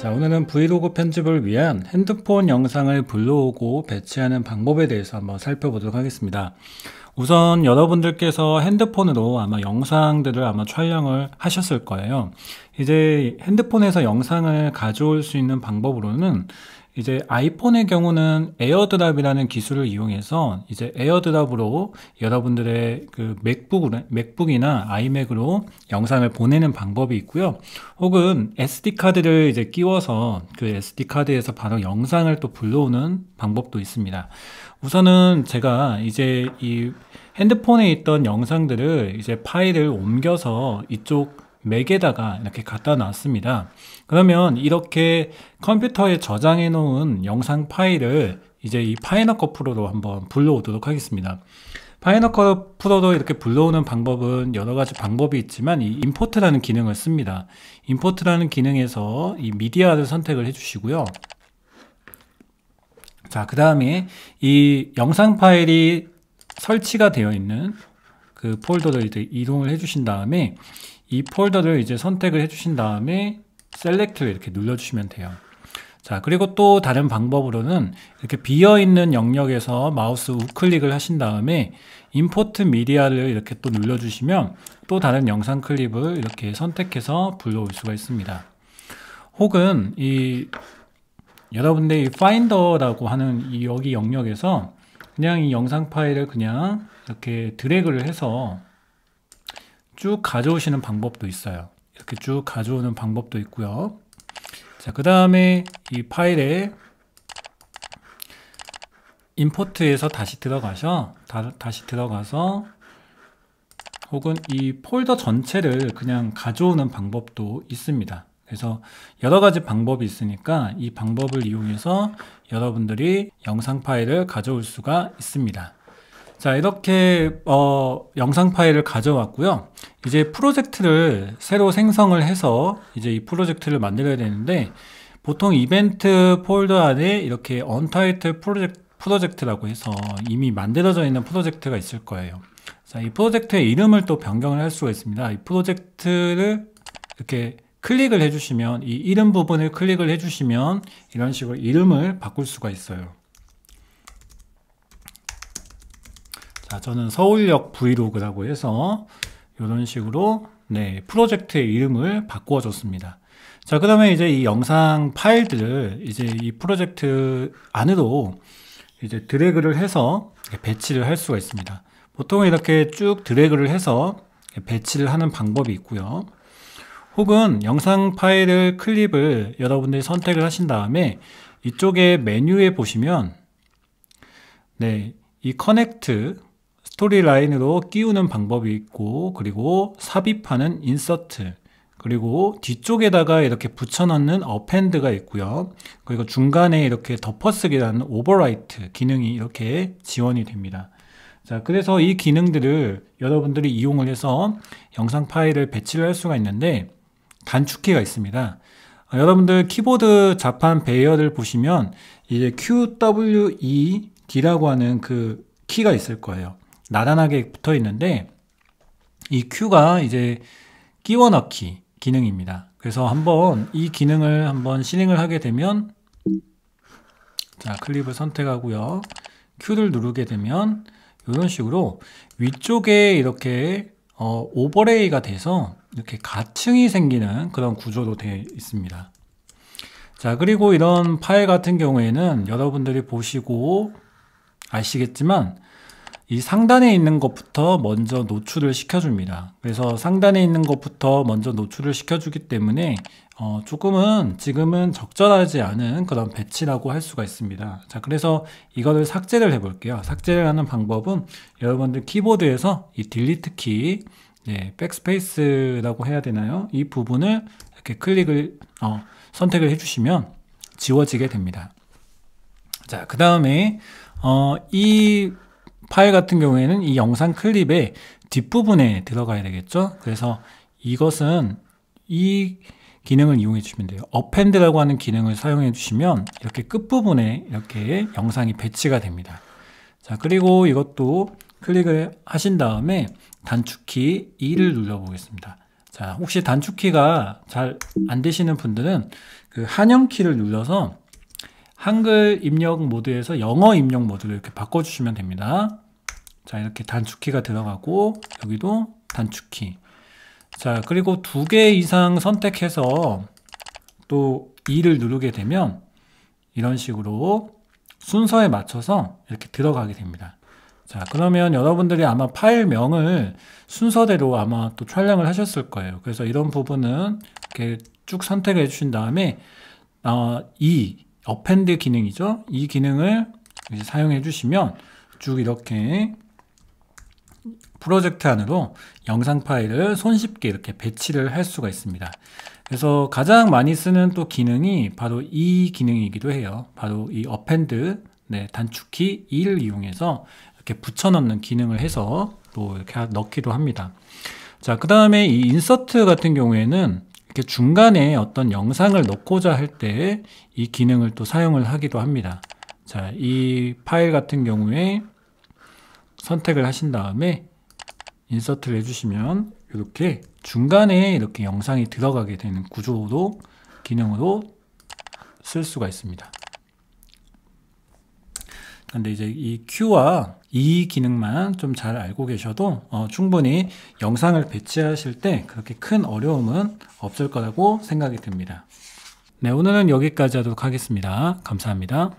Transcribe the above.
자, 오늘은 브이로그 편집을 위한 핸드폰 영상을 불러오고 배치하는 방법에 대해서 한번 살펴보도록 하겠습니다. 우선 여러분들께서 핸드폰으로 아마 영상들을 아마 촬영을 하셨을 거예요. 이제 핸드폰에서 영상을 가져올 수 있는 방법으로는 이제 아이폰의 경우는 에어드랍이라는 기술을 이용해서 이제 에어드랍으로 여러분들의 그맥북으 맥북이나 아이맥으로 영상을 보내는 방법이 있고요. 혹은 SD카드를 이제 끼워서 그 SD카드에서 바로 영상을 또 불러오는 방법도 있습니다. 우선은 제가 이제 이 핸드폰에 있던 영상들을 이제 파일을 옮겨서 이쪽 맥에다가 이렇게 갖다 놨습니다. 그러면 이렇게 컴퓨터에 저장해 놓은 영상 파일을 이제 이 파이너컷 프로로 한번 불러오도록 하겠습니다. 파이너컷 프로로 이렇게 불러오는 방법은 여러 가지 방법이 있지만 이 임포트라는 기능을 씁니다. 임포트라는 기능에서 이 미디어를 선택을 해주시고요. 자, 그 다음에 이 영상 파일이 설치가 되어 있는 그 폴더를 이동을 해주신 다음에 이 폴더를 이제 선택을 해주신 다음에 셀렉트를 이렇게 눌러주시면 돼요. 자, 그리고 또 다른 방법으로는 이렇게 비어있는 영역에서 마우스 우클릭을 하신 다음에 임포트 미디어를 이렇게 또 눌러주시면 또 다른 영상 클립을 이렇게 선택해서 불러올 수가 있습니다. 혹은 이 여러분들 이 파인더라고 하는 이 여기 영역에서 그냥 이 영상 파일을 그냥 이렇게 드래그를 해서 쭉 가져오시는 방법도 있어요. 이렇게 쭉 가져오는 방법도 있고요. 자, 그 다음에 이 파일에 임포트에서 다시 들어가셔. 다, 다시 들어가서 혹은 이 폴더 전체를 그냥 가져오는 방법도 있습니다. 그래서 여러 가지 방법이 있으니까 이 방법을 이용해서 여러분들이 영상 파일을 가져올 수가 있습니다. 자, 이렇게 어, 영상 파일을 가져왔고요. 이제 프로젝트를 새로 생성을 해서 이제 이 프로젝트를 만들어야 되는데 보통 이벤트 폴더 안에 이렇게 언타이틀 프로젝트 프로젝트라고 해서 이미 만들어져 있는 프로젝트가 있을 거예요. 자, 이 프로젝트의 이름을 또 변경을 할 수가 있습니다. 이 프로젝트를 이렇게 클릭을 해주시면 이 이름 부분을 클릭을 해주시면 이런 식으로 이름을 바꿀 수가 있어요. 자, 아, 저는 서울역 브이로그라고 해서 이런 식으로 네, 프로젝트의 이름을 바꿔줬습니다. 자, 그 다음에 이제 이 영상 파일들을 이제 이 프로젝트 안으로 이제 드래그를 해서 배치를 할 수가 있습니다. 보통 이렇게 쭉 드래그를 해서 배치를 하는 방법이 있고요. 혹은 영상 파일을 클립을 여러분들이 선택을 하신 다음에 이쪽에 메뉴에 보시면 네, 이 커넥트 스토리 라인으로 끼우는 방법이 있고 그리고 삽입하는 인서트 그리고 뒤쪽에다가 이렇게 붙여넣는 어펜드가 있고요. 그리고 중간에 이렇게 덮어쓰기라는 오버라이트 기능이 이렇게 지원이 됩니다. 자, 그래서 이 기능들을 여러분들이 이용을 해서 영상 파일을 배치를 할 수가 있는데 단축키가 있습니다. 여러분들 키보드 자판 배열을 보시면 이제 QWE D라고 하는 그 키가 있을 거예요. 나란하게 붙어 있는데 이 Q가 이제 끼워 넣기 기능입니다. 그래서 한번 이 기능을 한번 실행을 하게 되면 자 클립을 선택하고요. Q를 누르게 되면 이런 식으로 위쪽에 이렇게 어, 오버레이가 돼서 이렇게 가층이 생기는 그런 구조로 되어 있습니다. 자 그리고 이런 파일 같은 경우에는 여러분들이 보시고 아시겠지만 이 상단에 있는 것부터 먼저 노출을 시켜줍니다. 그래서 상단에 있는 것부터 먼저 노출을 시켜주기 때문에 어 조금은 지금은 적절하지 않은 그런 배치라고 할 수가 있습니다. 자, 그래서 이거를 삭제를 해볼게요. 삭제를 하는 방법은 여러분들 키보드에서 이 딜리트 키, 예, 백스페이스라고 해야 되나요? 이 부분을 이렇게 클릭을 어, 선택을 해주시면 지워지게 됩니다. 자, 그 다음에 어, 이 파일 같은 경우에는 이 영상 클립의 뒷부분에 들어가야 되겠죠. 그래서 이것은 이 기능을 이용해 주시면 돼요. 어펜드라고 하는 기능을 사용해 주시면 이렇게 끝부분에 이렇게 영상이 배치가 됩니다. 자, 그리고 이것도 클릭을 하신 다음에 단축키 2를 눌러 보겠습니다. 자, 혹시 단축키가 잘 안 되시는 분들은 그 한영키를 눌러서 한글 입력 모드에서 영어 입력 모드로 이렇게 바꿔주시면 됩니다. 자 이렇게 단축키가 들어가고 여기도 단축키 자 그리고 두 개 이상 선택해서 또 2를 누르게 되면 이런 식으로 순서에 맞춰서 이렇게 들어가게 됩니다. 자 그러면 여러분들이 아마 파일명을 순서대로 아마 또 촬영을 하셨을 거예요. 그래서 이런 부분은 이렇게 쭉 선택해 주신 다음에 어, 2 e, append 기능이죠. 이 기능을 사용해 주시면 쭉 이렇게 프로젝트 안으로 영상 파일을 손쉽게 이렇게 배치를 할 수가 있습니다. 그래서 가장 많이 쓰는 또 기능이 바로 이 기능이기도 해요. 바로 이 append 네, 단축키 2를 이용해서 이렇게 붙여넣는 기능을 해서 또 이렇게 넣기도 합니다. 자, 그 다음에 이 인서트 같은 경우에는 이렇게 중간에 어떤 영상을 넣고자 할 때 이 기능을 또 사용을 하기도 합니다. 자, 이 파일 같은 경우에 선택을 하신 다음에 인서트를 해주시면 이렇게 중간에 이렇게 영상이 들어가게 되는 구조도 기능으로 쓸 수가 있습니다. 근데 이제 이 Q와 이 e 기능만 좀 잘 알고 계셔도 어, 충분히 영상을 배치하실 때 그렇게 큰 어려움은 없을 거라고 생각이 듭니다. 네, 오늘은 여기까지 하도록 하겠습니다. 감사합니다.